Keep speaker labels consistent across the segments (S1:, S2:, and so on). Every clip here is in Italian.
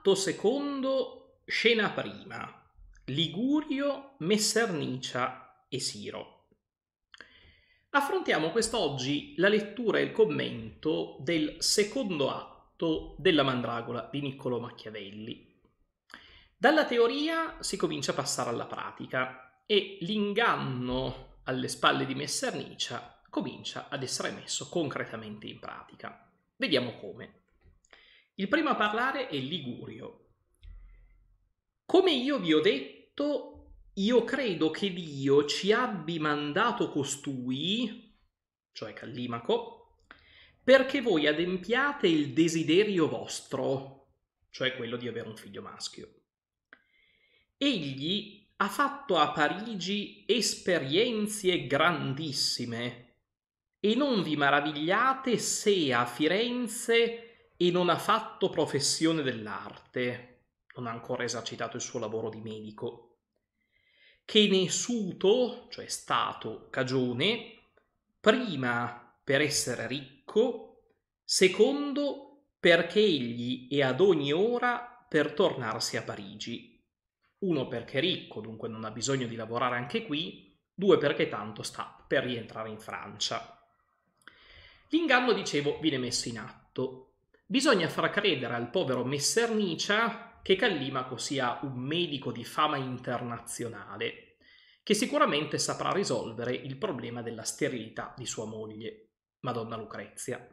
S1: atto secondo, scena prima, Ligurio, Messernicia e Siro. Affrontiamo quest'oggi la lettura e il commento del secondo atto della Mandragola di Niccolò Machiavelli. Dalla teoria si comincia a passare alla pratica e l'inganno alle spalle di Messernicia comincia ad essere messo concretamente in pratica. Vediamo come. Il primo a parlare è Ligurio. Come io vi ho detto, io credo che Dio ci abbia mandato costui, cioè Callimaco, perché voi adempiate il desiderio vostro, cioè quello di avere un figlio maschio. Egli ha fatto a Parigi esperienze grandissime e non vi maravigliate se a Firenze e non ha fatto professione dell'arte, non ha ancora esercitato il suo lavoro di medico, che ne è suto, cioè stato cagione, prima per essere ricco, secondo perché egli è ad ogni ora per tornarsi a Parigi. Uno perché è ricco, dunque non ha bisogno di lavorare anche qui, due perché tanto sta per rientrare in Francia. L'inganno, dicevo, viene messo in atto Bisogna far credere al povero messer Nietzsche che Callimaco sia un medico di fama internazionale, che sicuramente saprà risolvere il problema della sterilità di sua moglie, Madonna Lucrezia.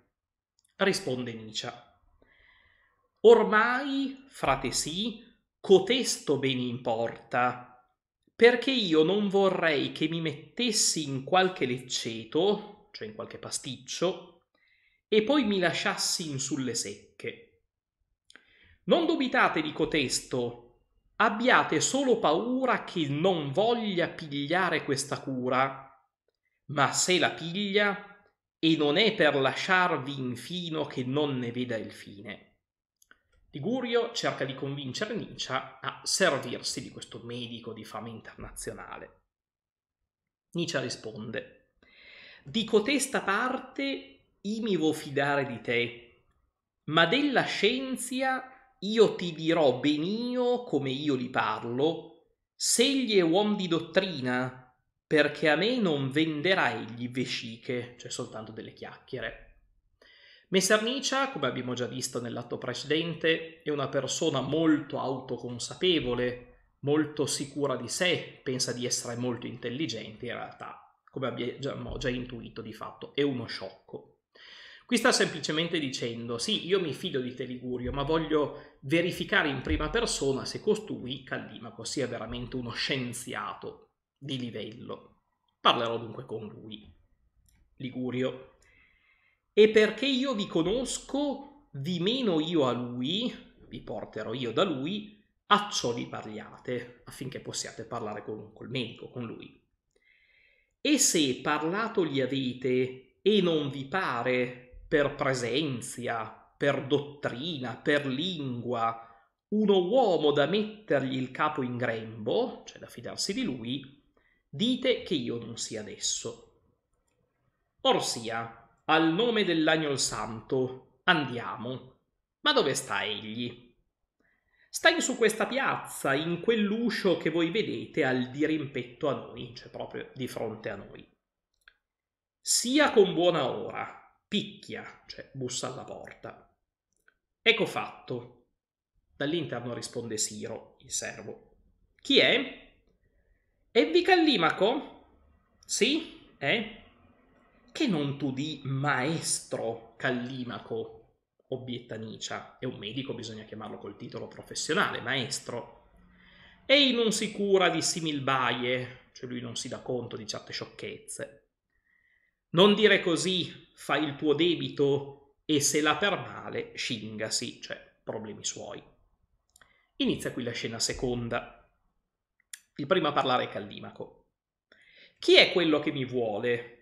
S1: Risponde Nietzsche. Ormai, frate sì, cotesto ben importa, perché io non vorrei che mi mettessi in qualche lecceto, cioè in qualche pasticcio, e poi mi lasciassi in sulle secche. Non dubitate di cotesto, abbiate solo paura che non voglia pigliare questa cura, ma se la piglia, e non è per lasciarvi infino che non ne veda il fine. Ligurio cerca di convincere Nietzsche a servirsi di questo medico di fama internazionale. Nietzsche risponde: Di cotesta parte i mi vo fidare di te, ma della scienza io ti dirò benio come io li parlo, è uomo di dottrina, perché a me non venderà egli vesciche, cioè soltanto delle chiacchiere. Messernicia, come abbiamo già visto nell'atto precedente, è una persona molto autoconsapevole, molto sicura di sé, pensa di essere molto intelligente in realtà, come abbiamo già intuito di fatto, è uno sciocco. Qui sta semplicemente dicendo, sì, io mi fido di te Ligurio, ma voglio verificare in prima persona se costui, Callimaco, sia veramente uno scienziato di livello. Parlerò dunque con lui. Ligurio. E perché io vi conosco, vi meno io a lui, vi porterò io da lui, a ciò vi parliate, affinché possiate parlare con, col medico, con lui. E se parlato gli avete e non vi pare per presenza, per dottrina, per lingua, uno uomo da mettergli il capo in grembo, cioè da fidarsi di lui, dite che io non sia adesso. Orsia, al nome dell'agnol santo, andiamo. Ma dove sta egli? Sta in su questa piazza, in quell'uscio che voi vedete al dirimpetto a noi, cioè proprio di fronte a noi. Sia con buona ora, picchia, cioè bussa alla porta. Ecco fatto. Dall'interno risponde Siro, il servo. Chi è? Evvi Callimaco? Sì, eh? Che non tu di maestro Callimaco, obietta Nicia. È un medico, bisogna chiamarlo col titolo professionale, maestro. Ei non si cura di similbaie, cioè lui non si dà conto di certe sciocchezze. Non dire così, fai il tuo debito e se la per male, scingasi, cioè problemi suoi. Inizia qui la scena seconda. Il primo a parlare è Callimaco. Chi è quello che mi vuole?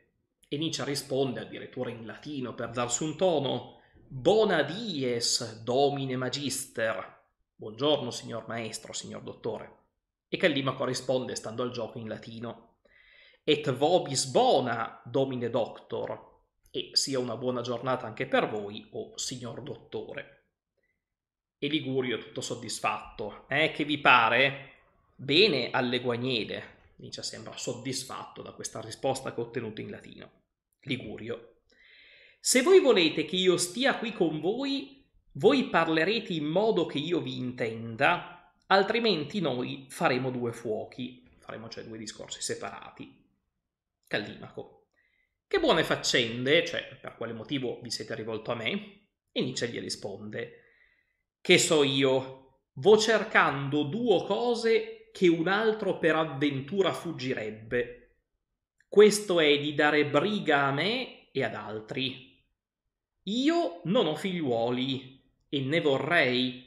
S1: E Nietzsche risponde, addirittura in latino per darsi un tono, Bona dies, domine magister. Buongiorno, signor maestro, signor dottore. E Callimaco risponde, stando al gioco in latino, et vobis bona, domine doctor, e sia una buona giornata anche per voi, o oh, signor dottore. E Ligurio tutto soddisfatto. Eh, che vi pare? Bene alle guaniede. dice sembra soddisfatto da questa risposta che ho ottenuto in latino. Ligurio. Se voi volete che io stia qui con voi, voi parlerete in modo che io vi intenda, altrimenti noi faremo due fuochi, faremo cioè due discorsi separati. Callimaco. Che buone faccende, cioè per quale motivo vi siete rivolto a me? E Nietzsche gli risponde, che so io, vo cercando due cose che un altro per avventura fuggirebbe. Questo è di dare briga a me e ad altri. Io non ho figliuoli e ne vorrei,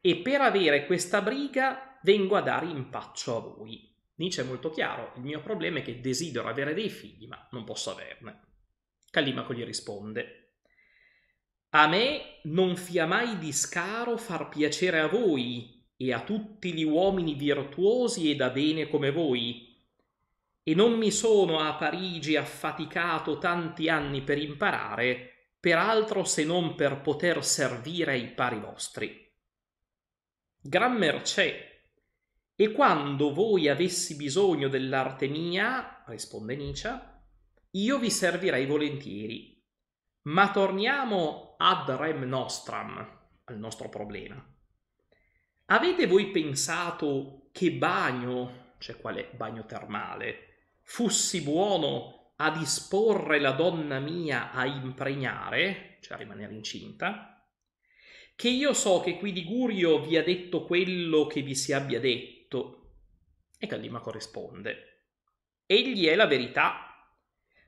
S1: e per avere questa briga vengo a dare impaccio a voi. Nietzsche è molto chiaro, il mio problema è che desidero avere dei figli, ma non posso averne. Callimaco gli risponde, a me non fia mai di scaro far piacere a voi e a tutti gli uomini virtuosi e da bene come voi, e non mi sono a Parigi affaticato tanti anni per imparare, peraltro se non per poter servire ai pari vostri. Gran mercè e quando voi avessi bisogno dell'arte mia, risponde Nietzsche, io vi servirei volentieri. Ma torniamo ad rem nostram, al nostro problema. Avete voi pensato che bagno, cioè quale bagno termale, fussi buono a disporre la donna mia a impregnare, cioè a rimanere incinta? Che io so che qui Ligurio vi ha detto quello che vi si abbia detto, detto e Callima corrisponde. Egli è la verità,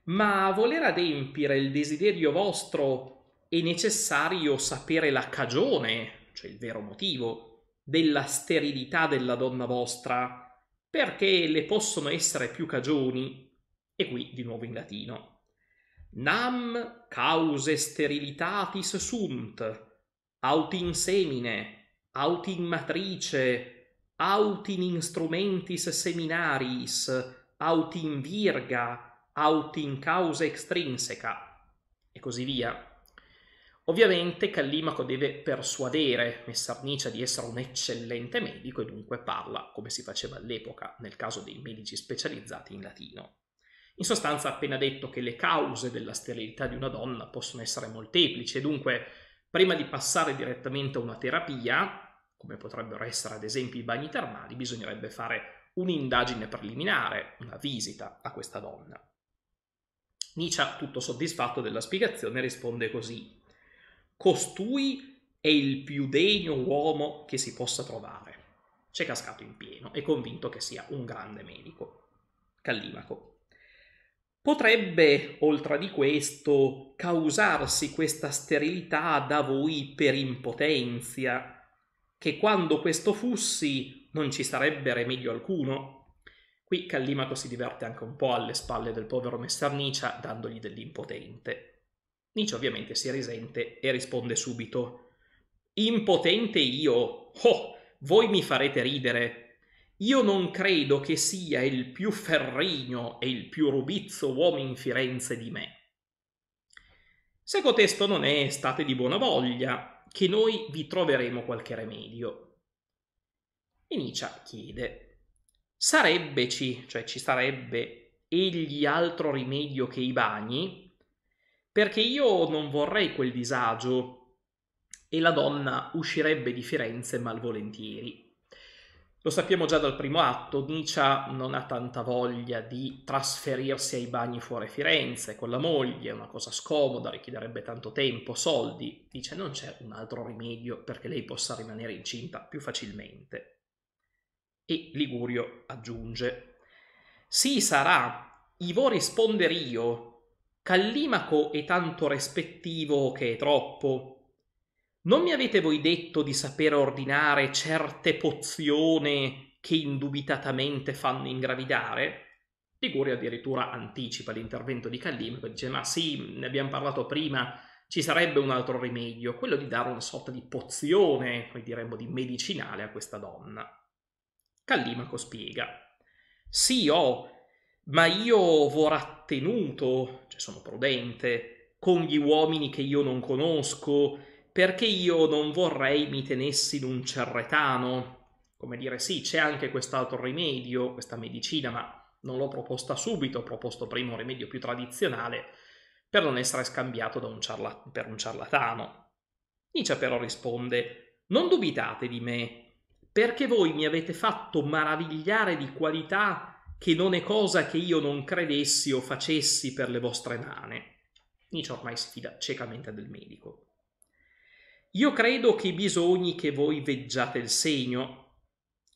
S1: ma a voler adempiere il desiderio vostro è necessario sapere la cagione, cioè il vero motivo, della sterilità della donna vostra, perché le possono essere più cagioni, e qui di nuovo in latino. Nam cause sterilitatis sunt, aut in semine, aut in matrice, aut in instrumentis seminaris, aut in virga, aut in causa extrinseca, e così via. Ovviamente Callimaco deve persuadere Messer Nietzsche di essere un eccellente medico e dunque parla, come si faceva all'epoca, nel caso dei medici specializzati in latino. In sostanza ha appena detto che le cause della sterilità di una donna possono essere molteplici e dunque, prima di passare direttamente a una terapia, come potrebbero essere ad esempio i bagni termali, bisognerebbe fare un'indagine preliminare, una visita a questa donna. Nietzsche, tutto soddisfatto della spiegazione, risponde così: Costui è il più degno uomo che si possa trovare. C'è cascato in pieno e convinto che sia un grande medico. Callimaco. Potrebbe, oltre di questo, causarsi questa sterilità da voi per impotenzia che quando questo fussi non ci sarebbe remedio alcuno. Qui Callimaco si diverte anche un po' alle spalle del povero messer Nicia, dandogli dell'impotente. Nicia ovviamente si risente e risponde subito Impotente io? Oh, voi mi farete ridere. Io non credo che sia il più ferrigno e il più rubizzo uomo in Firenze di me. Se cotesto non è, state di buona voglia, che noi vi troveremo qualche remedio. E Nietzsche chiede, sarebbeci, cioè ci sarebbe egli altro rimedio che i bagni? Perché io non vorrei quel disagio e la donna uscirebbe di Firenze malvolentieri. Lo sappiamo già dal primo atto, Nicia non ha tanta voglia di trasferirsi ai bagni fuori Firenze con la moglie, è una cosa scomoda, richiederebbe tanto tempo, soldi. Dice non c'è un altro rimedio perché lei possa rimanere incinta più facilmente. E Ligurio aggiunge, sì sarà, i vo risponder io, callimaco è tanto respettivo che è troppo, non mi avete voi detto di sapere ordinare certe pozioni che indubitatamente fanno ingravidare? Liguria addirittura anticipa l'intervento di Callimico e dice ma sì, ne abbiamo parlato prima, ci sarebbe un altro rimedio, quello di dare una sorta di pozione, noi diremmo di medicinale a questa donna. Callimaco spiega sì ho, oh, ma io v'ho rattenuto, cioè sono prudente, con gli uomini che io non conosco, perché io non vorrei mi tenessi in un cerretano. Come dire, sì, c'è anche quest'altro rimedio, questa medicina, ma non l'ho proposta subito, ho proposto prima un rimedio più tradizionale per non essere scambiato un ciarla- per un ciarlatano. Nietzsche però risponde, non dubitate di me, perché voi mi avete fatto maravigliare di qualità che non è cosa che io non credessi o facessi per le vostre nane. Nietzsche ormai si fida ciecamente del medico. Io credo che bisogni che voi veggiate il segno.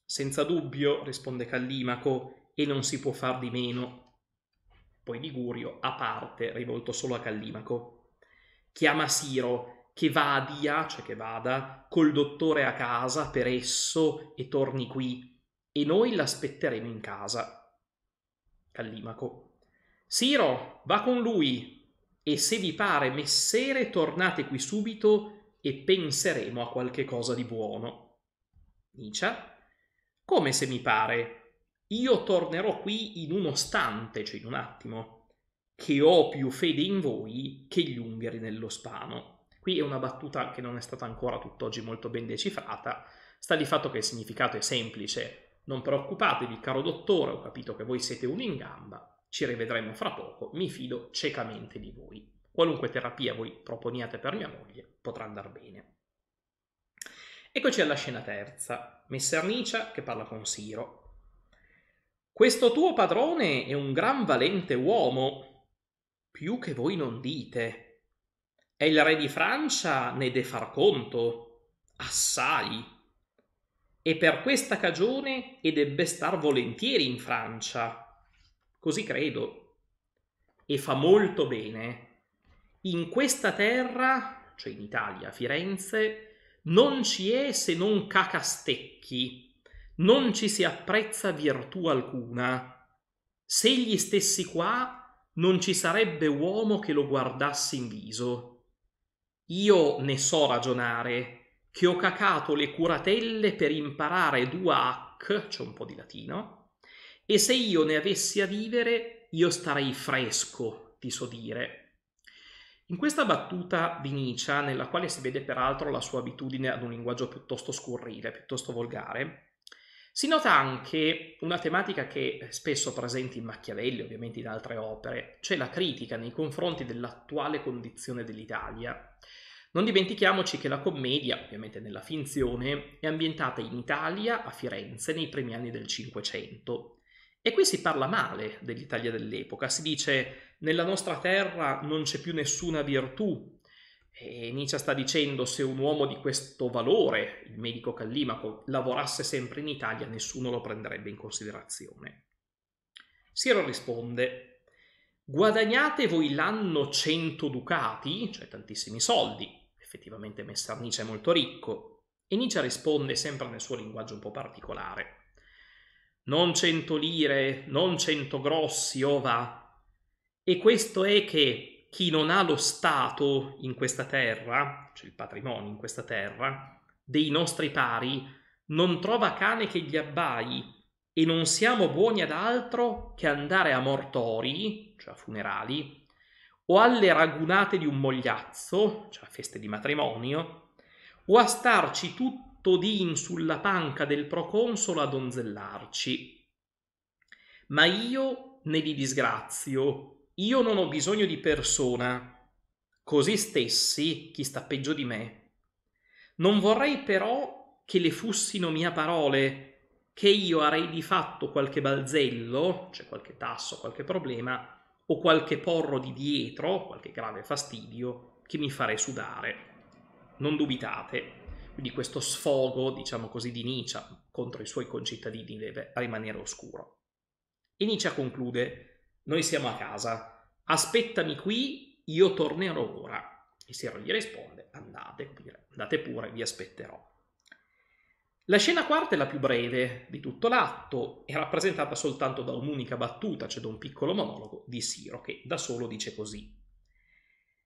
S1: Senza dubbio, risponde Callimaco, e non si può far di meno. Poi Ligurio, a parte, rivolto solo a Callimaco, chiama Siro, che vadia, cioè che vada, col dottore a casa per esso e torni qui, e noi l'aspetteremo in casa. Callimaco. Siro, va con lui, e se vi pare, messere, tornate qui subito e penseremo a qualche cosa di buono. Nietzsche. Come se mi pare, io tornerò qui in uno istante, cioè in un attimo, che ho più fede in voi che gli ungheri nello spano. Qui è una battuta che non è stata ancora tutt'oggi molto ben decifrata, sta di fatto che il significato è semplice. Non preoccupatevi, caro dottore, ho capito che voi siete un in gamba, ci rivedremo fra poco, mi fido ciecamente di voi. Qualunque terapia voi proponiate per mia moglie potrà andare bene. Eccoci alla scena terza, Messer Nicia che parla con Siro. Questo tuo padrone è un gran valente uomo, più che voi non dite. È il re di Francia, ne de far conto, assai. E per questa cagione e debbe star volentieri in Francia. Così credo. E fa molto bene in questa terra, cioè in Italia, Firenze, non ci è se non cacastecchi, non ci si apprezza virtù alcuna. Se gli stessi qua, non ci sarebbe uomo che lo guardassi in viso. Io ne so ragionare, che ho cacato le curatelle per imparare due hac, c'è un po' di latino, e se io ne avessi a vivere, io starei fresco, ti so dire in questa battuta di Nietzsche, nella quale si vede peraltro la sua abitudine ad un linguaggio piuttosto scurrile, piuttosto volgare, si nota anche una tematica che è spesso presente in Machiavelli, ovviamente in altre opere, cioè la critica nei confronti dell'attuale condizione dell'Italia. Non dimentichiamoci che la commedia, ovviamente nella finzione, è ambientata in Italia, a Firenze, nei primi anni del Cinquecento. E qui si parla male dell'Italia dell'epoca, si dice nella nostra terra non c'è più nessuna virtù. E Nietzsche sta dicendo se un uomo di questo valore, il medico Callimaco, lavorasse sempre in Italia nessuno lo prenderebbe in considerazione. Siero risponde guadagnate voi l'anno 100 ducati, cioè tantissimi soldi, effettivamente Messarnice è molto ricco, e Nietzsche risponde sempre nel suo linguaggio un po' particolare non cento lire, non cento grossi, ova, oh e questo è che chi non ha lo Stato in questa terra, cioè il patrimonio in questa terra, dei nostri pari, non trova cane che gli abbai e non siamo buoni ad altro che andare a mortori, cioè a funerali, o alle ragunate di un mogliazzo, cioè a feste di matrimonio, o a starci tutto d'in sulla panca del proconsolo a donzellarci. Ma io ne li disgrazio, io non ho bisogno di persona, così stessi chi sta peggio di me. Non vorrei però che le fussino mia parole, che io avrei di fatto qualche balzello, cioè qualche tasso, qualche problema, o qualche porro di dietro, qualche grave fastidio, che mi farei sudare. Non dubitate. Quindi questo sfogo, diciamo così, di Nietzsche contro i suoi concittadini deve rimanere oscuro. E Nietzsche conclude noi siamo a casa, aspettami qui, io tornerò ora. E Siro gli risponde, andate pure, andate pure, vi aspetterò. La scena quarta è la più breve di tutto l'atto, è rappresentata soltanto da un'unica battuta, cioè da un piccolo monologo di Siro, che da solo dice così.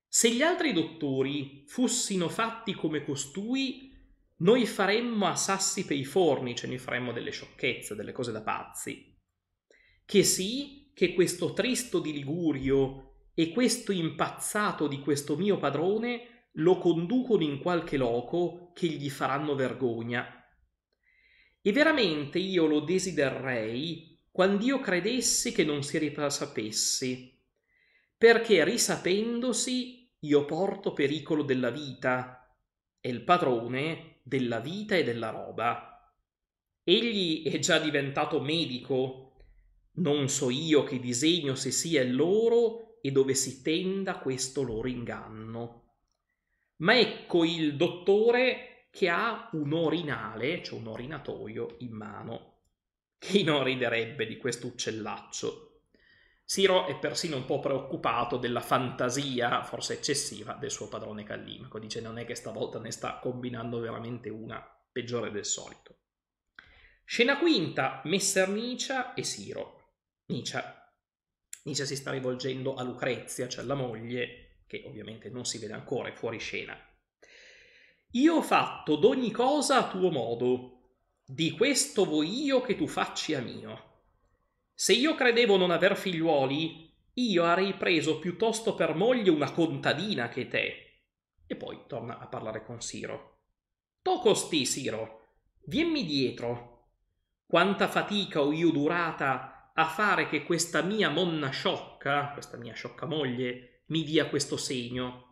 S1: Se gli altri dottori fussino fatti come costui, noi faremmo a sassi pei forni, cioè noi faremmo delle sciocchezze, delle cose da pazzi. Che sì, che questo tristo di Ligurio e questo impazzato di questo mio padrone lo conducono in qualche loco che gli faranno vergogna. E veramente io lo desidererei quando io credessi che non si risapessi, perché risapendosi io porto pericolo della vita, è il padrone della vita e della roba. Egli è già diventato medico non so io che disegno se sia il loro e dove si tenda questo loro inganno. Ma ecco il dottore che ha un orinale, cioè un orinatoio, in mano. Chi non riderebbe di questo uccellaccio? Siro è persino un po' preoccupato della fantasia, forse eccessiva, del suo padrone Callimaco. Dice non è che stavolta ne sta combinando veramente una peggiore del solito. Scena quinta, Messernicia e Siro. Nica. Nica si sta rivolgendo a Lucrezia, cioè alla moglie, che ovviamente non si vede ancora, è fuori scena. Io ho fatto d'ogni cosa a tuo modo, di questo vuoi io che tu facci a mio. Se io credevo non aver figliuoli, io avrei preso piuttosto per moglie una contadina che te. E poi torna a parlare con Siro. Toco sti, Siro, vienmi dietro. Quanta fatica ho io durata a fare che questa mia monna sciocca, questa mia sciocca moglie, mi dia questo segno.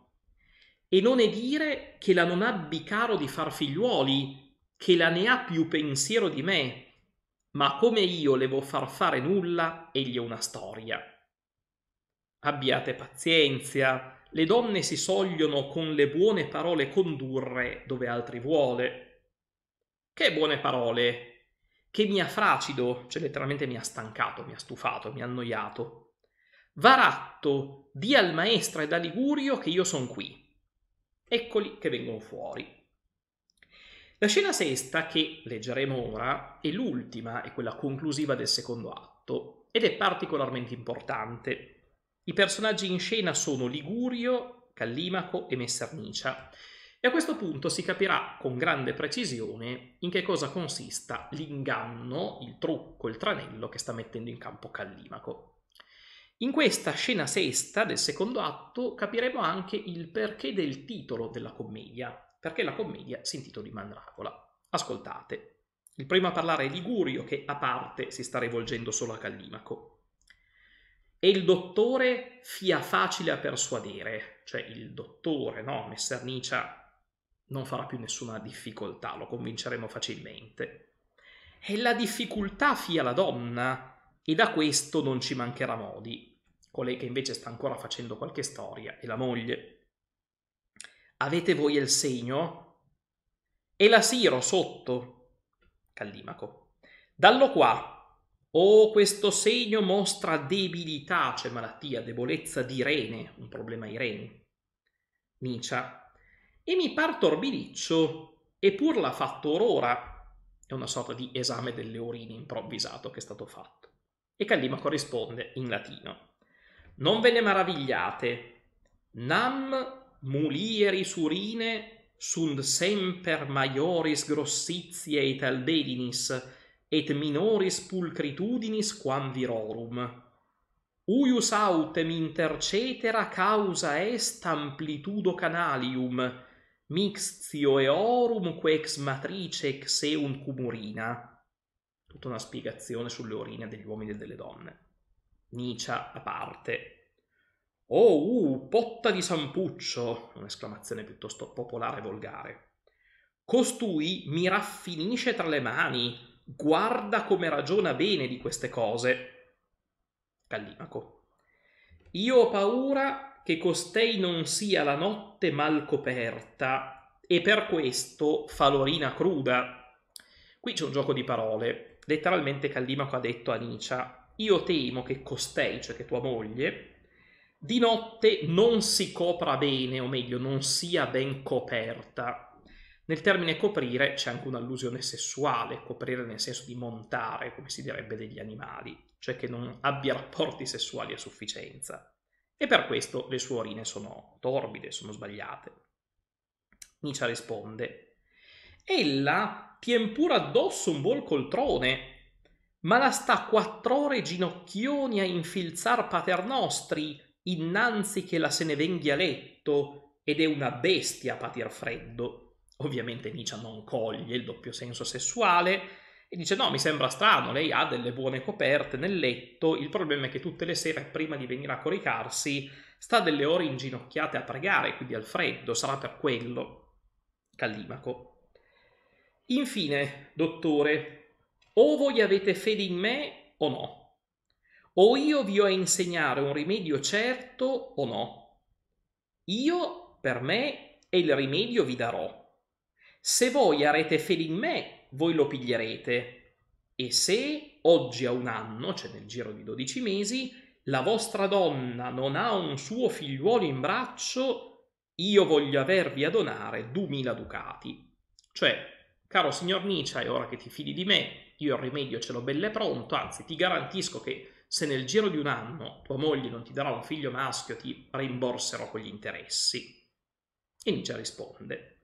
S1: E non è dire che la non abbi caro di far figliuoli, che la ne ha più pensiero di me, ma come io le vo far fare nulla, egli è una storia. Abbiate pazienza, le donne si sogliono con le buone parole condurre dove altri vuole. Che buone parole, che mi ha fracido, cioè letteralmente mi ha stancato, mi ha stufato, mi ha annoiato. Varatto, di al maestra e da Ligurio che io sono qui. Eccoli che vengono fuori. La scena sesta, che leggeremo ora, è l'ultima e quella conclusiva del secondo atto, ed è particolarmente importante. I personaggi in scena sono Ligurio, Callimaco e Messernicia, e a questo punto si capirà con grande precisione in che cosa consista l'inganno, il trucco, il tranello che sta mettendo in campo Callimaco. In questa scena sesta del secondo atto capiremo anche il perché del titolo della commedia, perché la commedia si intitoli Mandragola. Ascoltate. Il primo a parlare è Ligurio, che a parte si sta rivolgendo solo a Callimaco. E il dottore fia facile a persuadere, cioè il dottore, no? Messer Nicia non farà più nessuna difficoltà, lo convinceremo facilmente. E la difficoltà fia la donna, e da questo non ci mancherà modi. Colei che invece sta ancora facendo qualche storia è la moglie. Avete voi il segno? E la siro sotto. Callimaco. Dallo qua. Oh, questo segno mostra debilità, cioè malattia, debolezza di rene, un problema Irene. reni. Nicia e mi partorbiliccio, e pur l'ha fatto orora. È una sorta di esame delle urine improvvisato che è stato fatto. E Callima corrisponde in latino. Non ve ne maravigliate. Nam mulieri surine sunt semper maioris grossitie et albedinis et minoris pulcritudinis quam virorum. Uius autem intercetera causa est amplitudo canalium, Mixtio eorum que matrice xeunt cumurina. Tutta una spiegazione sulle urine degli uomini e delle donne. Nicia a parte. Oh, uh, potta di Sampuccio! Un'esclamazione piuttosto popolare e volgare. Costui mi raffinisce tra le mani. Guarda come ragiona bene di queste cose. Callimaco. Io ho paura che costei non sia la notte mal coperta e per questo fa l'orina cruda. Qui c'è un gioco di parole. Letteralmente Callimaco ha detto a Nicia: Io temo che costei, cioè che tua moglie, di notte non si copra bene, o meglio, non sia ben coperta. Nel termine coprire c'è anche un'allusione sessuale, coprire nel senso di montare, come si direbbe degli animali, cioè che non abbia rapporti sessuali a sufficienza e per questo le sue orine sono torbide, sono sbagliate. Nietzsche risponde, ella tien pure addosso un buon coltrone, ma la sta quattr'ore ginocchioni a infilzar paternostri, innanzi che la se ne venghi a letto, ed è una bestia a patir freddo. Ovviamente Nietzsche non coglie il doppio senso sessuale, e dice no, mi sembra strano, lei ha delle buone coperte nel letto, il problema è che tutte le sere prima di venire a coricarsi sta delle ore inginocchiate a pregare, quindi al freddo, sarà per quello. Callimaco. Infine, dottore, o voi avete fede in me o no, o io vi ho a insegnare un rimedio certo o no. Io, per me, e il rimedio vi darò. Se voi arete fede in me, voi lo piglierete e se oggi a un anno, cioè nel giro di 12 mesi, la vostra donna non ha un suo figliuolo in braccio, io voglio avervi a donare 2000 ducati. Cioè, caro signor Nietzsche, è ora che ti fidi di me, io il rimedio ce l'ho belle pronto, anzi ti garantisco che se nel giro di un anno tua moglie non ti darà un figlio maschio ti rimborserò con gli interessi. E Nietzsche risponde,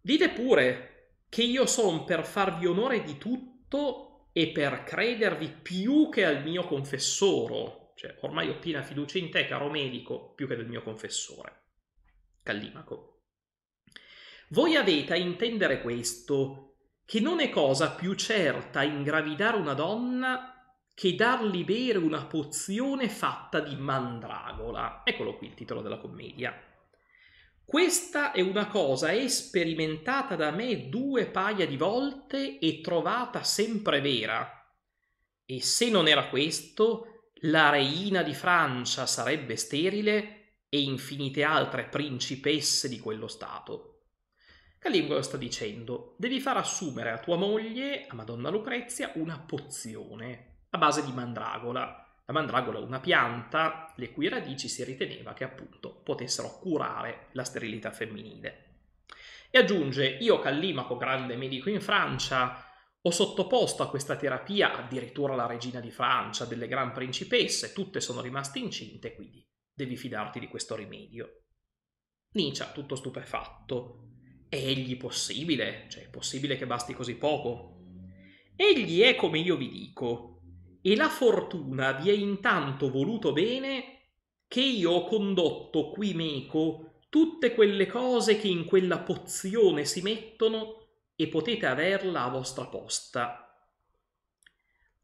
S1: dite pure che io sono per farvi onore di tutto e per credervi più che al mio confessore. Cioè, ormai ho piena fiducia in te, caro medico, più che del mio confessore. Callimaco. Voi avete a intendere questo, che non è cosa più certa ingravidare una donna che dargli bere una pozione fatta di mandragola. Eccolo qui il titolo della commedia. Questa è una cosa sperimentata da me due paia di volte e trovata sempre vera. E se non era questo, la reina di Francia sarebbe sterile e infinite altre principesse di quello stato. Calingolo sta dicendo: devi far assumere a tua moglie, a Madonna Lucrezia, una pozione a base di mandragola la mandragola è una pianta le cui radici si riteneva che appunto potessero curare la sterilità femminile. E aggiunge, io Callimaco, grande medico in Francia, ho sottoposto a questa terapia addirittura la regina di Francia, delle gran principesse, tutte sono rimaste incinte, quindi devi fidarti di questo rimedio. Nietzsche, tutto stupefatto, è egli possibile? Cioè, è possibile che basti così poco? Egli è come io vi dico, e la fortuna vi è intanto voluto bene che io ho condotto qui meco tutte quelle cose che in quella pozione si mettono e potete averla a vostra posta.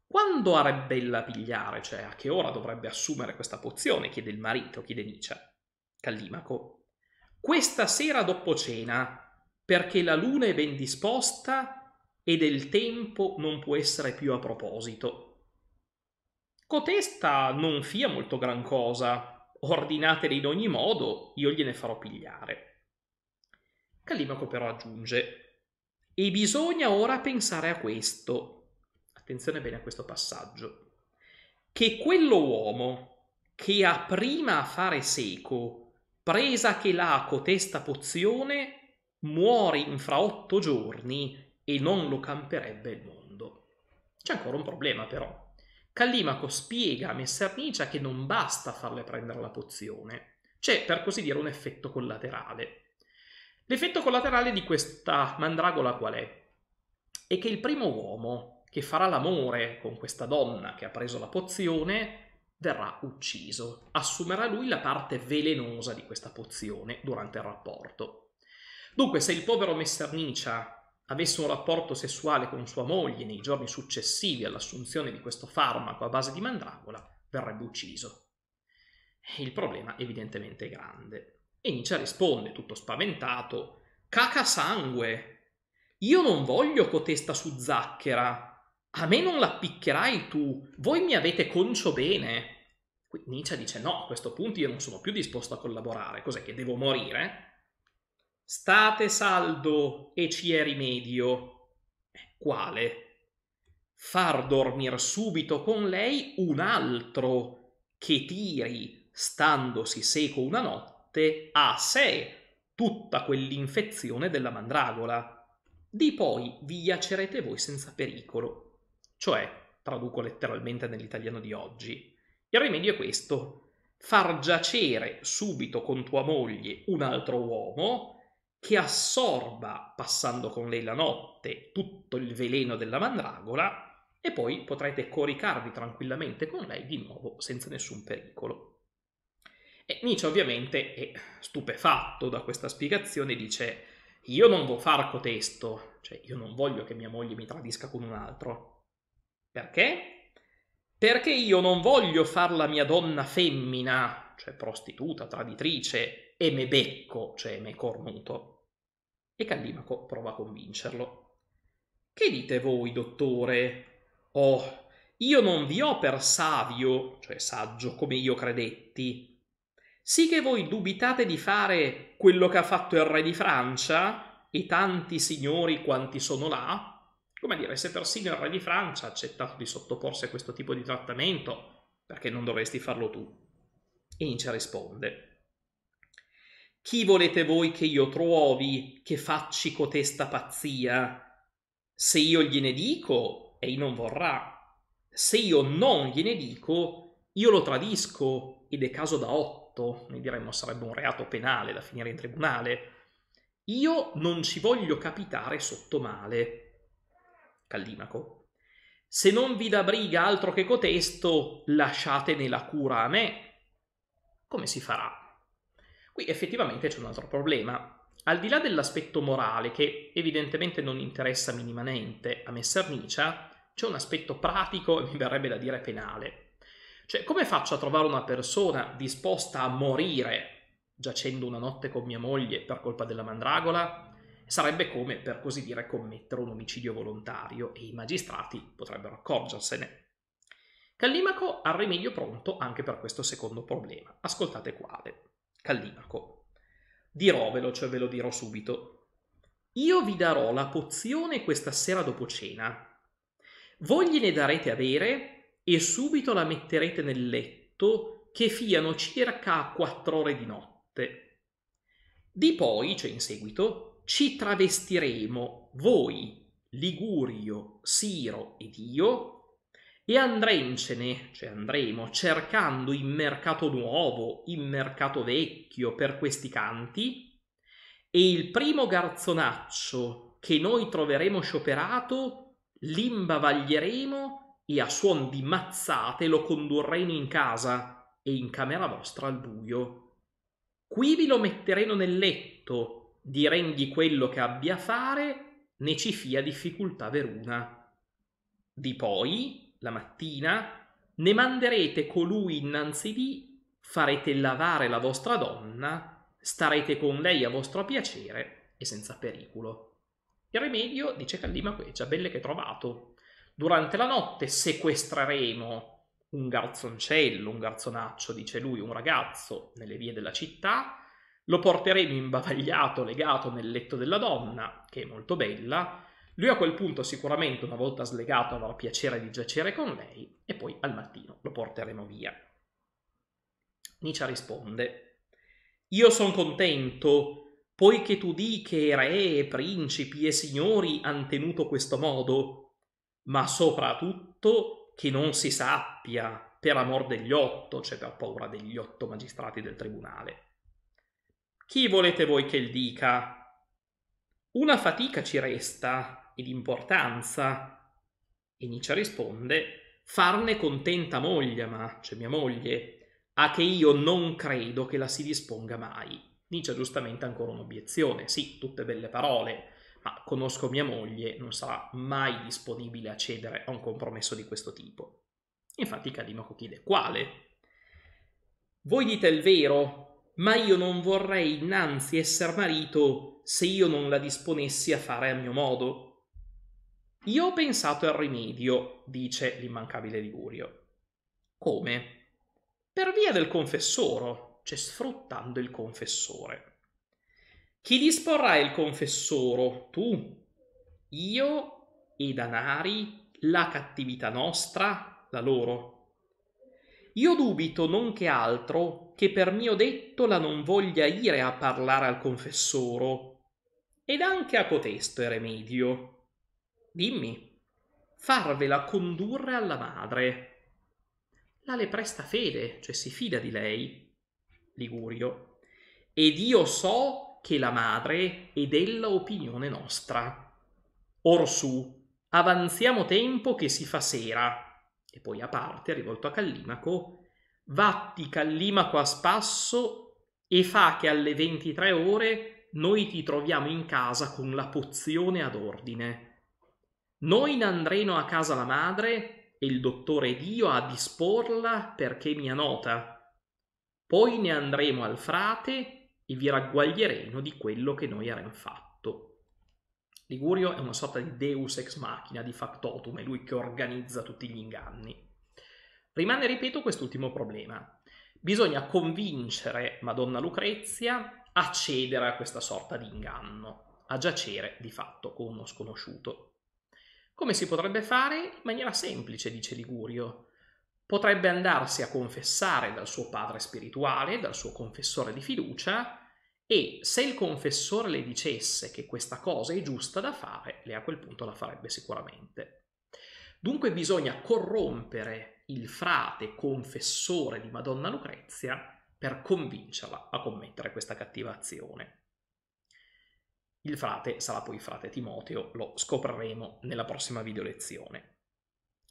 S1: Quando Arabella pigliare, cioè a che ora dovrebbe assumere questa pozione, chiede il marito, chiede Nicia. Callimaco. Questa sera dopo cena, perché la luna è ben disposta ed il tempo non può essere più a proposito. Cotesta non fia molto gran cosa, ordinatele in ogni modo, io gliene farò pigliare. Callimaco però aggiunge, e bisogna ora pensare a questo, attenzione bene a questo passaggio, che quello uomo che ha prima a fare seco, presa che l'ha cotesta pozione, muore in fra otto giorni e non lo camperebbe il mondo. C'è ancora un problema però. Callimaco spiega a Messernicia che non basta farle prendere la pozione, c'è per così dire un effetto collaterale. L'effetto collaterale di questa mandragola qual è? È che il primo uomo che farà l'amore con questa donna che ha preso la pozione verrà ucciso, assumerà lui la parte velenosa di questa pozione durante il rapporto. Dunque, se il povero Messernicia avesse un rapporto sessuale con sua moglie nei giorni successivi all'assunzione di questo farmaco a base di mandragola, verrebbe ucciso. Il problema evidentemente è grande. E Nietzsche risponde, tutto spaventato, Caca sangue! Io non voglio cotesta su zacchera! A me non la piccherai tu! Voi mi avete concio bene! Nietzsche dice no, a questo punto io non sono più disposto a collaborare, cos'è che devo morire? State saldo e ci è rimedio. Eh, quale? Far dormir subito con lei un altro che tiri, standosi seco una notte, a sé tutta quell'infezione della mandragola. Di poi vi giacerete voi senza pericolo. Cioè, traduco letteralmente nell'italiano di oggi, il rimedio è questo. Far giacere subito con tua moglie un altro uomo che assorba, passando con lei la notte, tutto il veleno della mandragola e poi potrete coricarvi tranquillamente con lei di nuovo senza nessun pericolo. E Nietzsche ovviamente è stupefatto da questa spiegazione e dice io non vo far cotesto, cioè io non voglio che mia moglie mi tradisca con un altro. Perché? Perché io non voglio far la mia donna femmina, cioè prostituta, traditrice, e me becco, cioè me cornuto e Callimaco prova a convincerlo. Che dite voi, dottore? Oh, io non vi ho per savio, cioè saggio, come io credetti. Sì che voi dubitate di fare quello che ha fatto il re di Francia e tanti signori quanti sono là? Come dire, se persino il re di Francia ha accettato di sottoporsi a questo tipo di trattamento, perché non dovresti farlo tu? E Ince risponde. Chi volete voi che io trovi, che facci cotesta pazzia? Se io gliene dico, ei non vorrà. Se io non gliene dico, io lo tradisco ed è caso da otto, ne diremmo sarebbe un reato penale da finire in tribunale. Io non ci voglio capitare sotto male. Callimaco. Se non vi dà briga altro che cotesto, lasciatene la cura a me. Come si farà? Qui effettivamente c'è un altro problema. Al di là dell'aspetto morale, che evidentemente non interessa minimamente a Messer Nietzsche, c'è un aspetto pratico e mi verrebbe da dire penale. Cioè, come faccio a trovare una persona disposta a morire giacendo una notte con mia moglie per colpa della mandragola? Sarebbe come, per così dire, commettere un omicidio volontario e i magistrati potrebbero accorgersene. Callimaco ha il rimedio pronto anche per questo secondo problema. Ascoltate quale. Callimaco. Dirovelo, cioè ve lo dirò subito. Io vi darò la pozione questa sera dopo cena. Voi gliene darete a bere e subito la metterete nel letto che fiano circa a quattro ore di notte. Di poi, cioè in seguito, ci travestiremo voi, Ligurio, Siro ed io e andremcene, cioè andremo cercando in mercato nuovo, in mercato vecchio per questi canti e il primo garzonaccio che noi troveremo scioperato l'imbavaglieremo e a suon di mazzate lo condurremo in casa e in camera vostra al buio. Quivi lo metteremo nel letto, direnghi quello che abbia a fare, ne ci fia difficoltà veruna. Di poi la mattina, ne manderete colui innanzi di, farete lavare la vostra donna, starete con lei a vostro piacere e senza pericolo. Il rimedio, dice Callima Quecia, belle che trovato. Durante la notte sequestreremo un garzoncello, un garzonaccio, dice lui, un ragazzo, nelle vie della città, lo porteremo imbavagliato, legato nel letto della donna, che è molto bella, lui a quel punto sicuramente una volta slegato avrà piacere di giacere con lei e poi al mattino lo porteremo via. Nietzsche risponde, io sono contento, poiché tu di che re, principi e signori han tenuto questo modo, ma soprattutto che non si sappia per amor degli otto, cioè per paura degli otto magistrati del tribunale. Chi volete voi che il dica? Una fatica ci resta, ed importanza. E Nietzsche risponde, farne contenta moglie, ma c'è cioè mia moglie, a che io non credo che la si disponga mai. Nietzsche giustamente ancora un'obiezione, sì, tutte belle parole, ma conosco mia moglie, non sarà mai disponibile a cedere a un compromesso di questo tipo. Infatti Calimaco chiede quale. Voi dite il vero, ma io non vorrei innanzi esser marito se io non la disponessi a fare a mio modo. Io ho pensato al rimedio, dice l'immancabile Ligurio. Come? Per via del confessoro, cioè sfruttando il confessore. Chi disporrà il confessoro? Tu, io, i danari, la cattività nostra, la loro. Io dubito non che altro che per mio detto la non voglia ire a parlare al confessoro, ed anche a cotesto è remedio dimmi, farvela condurre alla madre. La le presta fede, cioè si fida di lei, Ligurio, ed io so che la madre è della opinione nostra. Orsù, avanziamo tempo che si fa sera. E poi a parte, rivolto a Callimaco, vatti Callimaco a spasso e fa che alle 23 ore noi ti troviamo in casa con la pozione ad ordine noi ne andremo a casa la madre e il dottore Dio a disporla perché mia nota. Poi ne andremo al frate e vi ragguaglieremo di quello che noi avremo fatto. Ligurio è una sorta di deus ex machina, di factotum, è lui che organizza tutti gli inganni. Rimane, ripeto, quest'ultimo problema. Bisogna convincere Madonna Lucrezia a cedere a questa sorta di inganno, a giacere di fatto con uno sconosciuto. Come si potrebbe fare? In maniera semplice, dice Ligurio. Potrebbe andarsi a confessare dal suo padre spirituale, dal suo confessore di fiducia, e se il confessore le dicesse che questa cosa è giusta da fare, lei a quel punto la farebbe sicuramente. Dunque bisogna corrompere il frate confessore di Madonna Lucrezia per convincerla a commettere questa cattiva azione. Il frate sarà poi frate Timoteo, lo scopriremo nella prossima video lezione.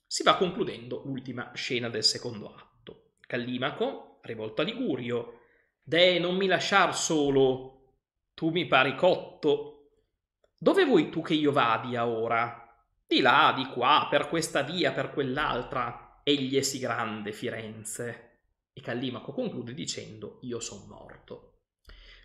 S1: Si va concludendo l'ultima scena del secondo atto. Callimaco, rivolto a Ligurio, Deh, non mi lasciar solo, tu mi pari cotto. Dove vuoi tu che io vadia ora? Di là, di qua, per questa via, per quell'altra. Egli è sì grande, Firenze. E Callimaco conclude dicendo, io son morto.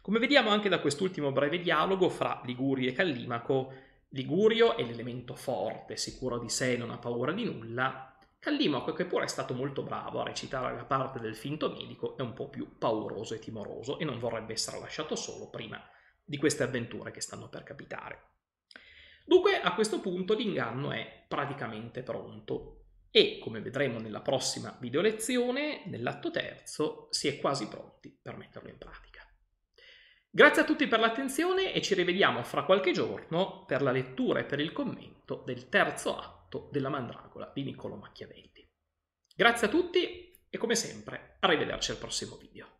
S1: Come vediamo anche da quest'ultimo breve dialogo fra Ligurio e Callimaco, Ligurio è l'elemento forte, sicuro di sé, non ha paura di nulla. Callimaco, che pure è stato molto bravo a recitare la parte del finto medico, è un po' più pauroso e timoroso e non vorrebbe essere lasciato solo prima di queste avventure che stanno per capitare. Dunque, a questo punto l'inganno è praticamente pronto e, come vedremo nella prossima video lezione, nell'atto terzo, si è quasi pronti per metterlo in pratica. Grazie a tutti per l'attenzione e ci rivediamo fra qualche giorno per la lettura e per il commento del terzo atto della Mandragola di Niccolò Machiavelli. Grazie a tutti e come sempre arrivederci al prossimo video.